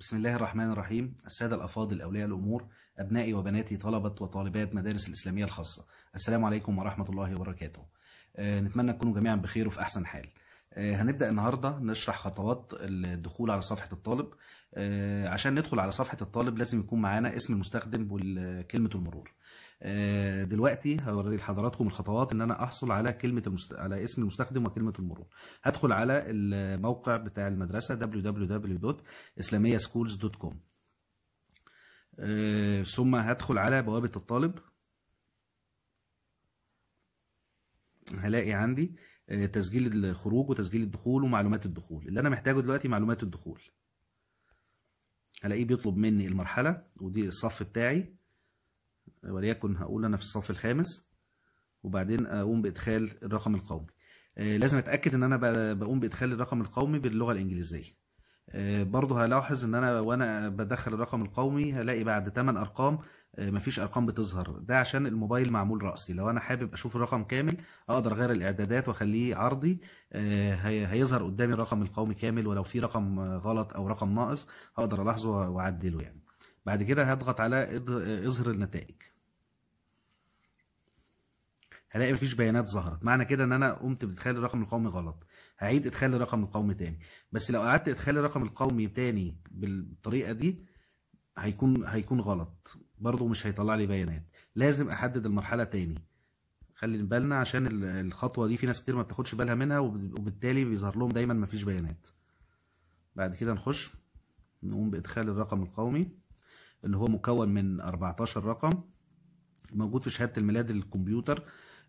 بسم الله الرحمن الرحيم السادة الأفاضل أولياء الأمور أبنائي وبناتي طلبة وطالبات مدارس الإسلامية الخاصة السلام عليكم ورحمة الله وبركاته أه نتمنى تكونوا جميعا بخير وفي أحسن حال أه هنبدأ النهاردة نشرح خطوات الدخول على صفحة الطالب أه عشان ندخل على صفحة الطالب لازم يكون معانا اسم المستخدم وكلمة المرور آه، دلوقتي هوري لحضراتكم الخطوات ان انا احصل على كلمه المست... على اسم المستخدم وكلمه المرور هدخل على الموقع بتاع المدرسه www.islamiaschools.com آه، ثم هدخل على بوابه الطالب هلاقي عندي آه، تسجيل الخروج وتسجيل الدخول ومعلومات الدخول اللي انا محتاجه دلوقتي معلومات الدخول هلاقيه بيطلب مني المرحله ودي الصف بتاعي وليكن هقول انا في الصف الخامس وبعدين اقوم بادخال الرقم القومي آه، لازم اتاكد ان انا بقوم بادخال الرقم القومي باللغه الانجليزيه آه، برضه هلاحظ ان انا وانا بدخل الرقم القومي هلاقي بعد 8 ارقام آه، مفيش ارقام بتظهر ده عشان الموبايل معمول راسي لو انا حابب اشوف الرقم كامل اقدر اغير الاعدادات واخليه عرضي هيظهر قدامي الرقم القومي كامل ولو في رقم غلط او رقم ناقص هقدر الاحظه واعدله يعني بعد كده هضغط على اظهر النتائج هلاقي مفيش بيانات ظهرت معنى كده ان انا قمت بادخال الرقم القومي غلط هعيد ادخال الرقم القومي تاني بس لو قعدت ادخال الرقم القومي تاني بالطريقه دي هيكون هيكون غلط برضو مش هيطلع لي بيانات لازم احدد المرحله تاني خلي بالنا عشان الخطوه دي في ناس كتير ما بتاخدش بالها منها وبالتالي بيظهر لهم دايما مفيش بيانات بعد كده نخش نقوم بادخال الرقم القومي اللي هو مكون من 14 رقم موجود في شهاده الميلاد للكمبيوتر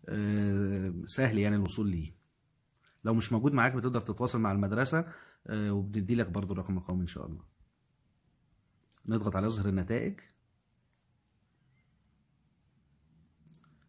آه، سهل يعني الوصول ليه لو مش موجود معاك بتقدر تتواصل مع المدرسه آه، وبندي لك برضو الرقم القومي ان شاء الله نضغط على اظهر النتائج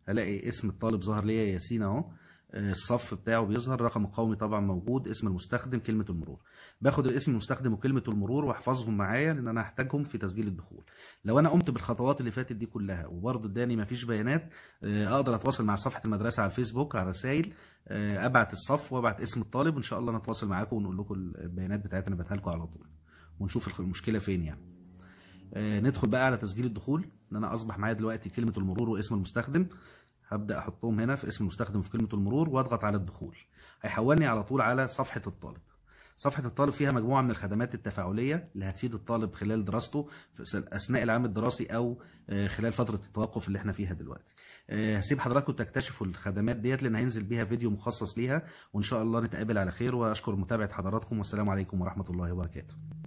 هلاقي اسم الطالب ظهر ليا ياسين اهو الصف بتاعه بيظهر رقم القومي طبعا موجود اسم المستخدم كلمه المرور باخد الاسم المستخدم وكلمه المرور واحفظهم معايا لان انا هحتاجهم في تسجيل الدخول لو انا قمت بالخطوات اللي فاتت دي كلها وبرضه اداني مفيش بيانات آه، اقدر اتواصل مع صفحه المدرسه على الفيسبوك على رسائل آه، ابعت الصف وابعت اسم الطالب وان شاء الله نتواصل معاكم ونقول لكم البيانات بتاعتنا بديها لكم على طول ونشوف المشكله فين يعني آه، ندخل بقى على تسجيل الدخول ان انا اصبح معايا دلوقتي كلمه المرور واسم المستخدم هبدأ أحطهم هنا في اسم المستخدم في كلمة المرور وأضغط على الدخول هيحولني على طول على صفحة الطالب صفحة الطالب فيها مجموعة من الخدمات التفاعلية اللي هتفيد الطالب خلال دراسته أثناء العام الدراسي أو آه، خلال فترة التوقف اللي احنا فيها دلوقتي. آه، هسيب حضراتكم تكتشفوا الخدمات ديت لأن هينزل بيها فيديو مخصص ليها وإن شاء الله نتقابل على خير وأشكر متابعة حضراتكم والسلام عليكم ورحمة الله وبركاته.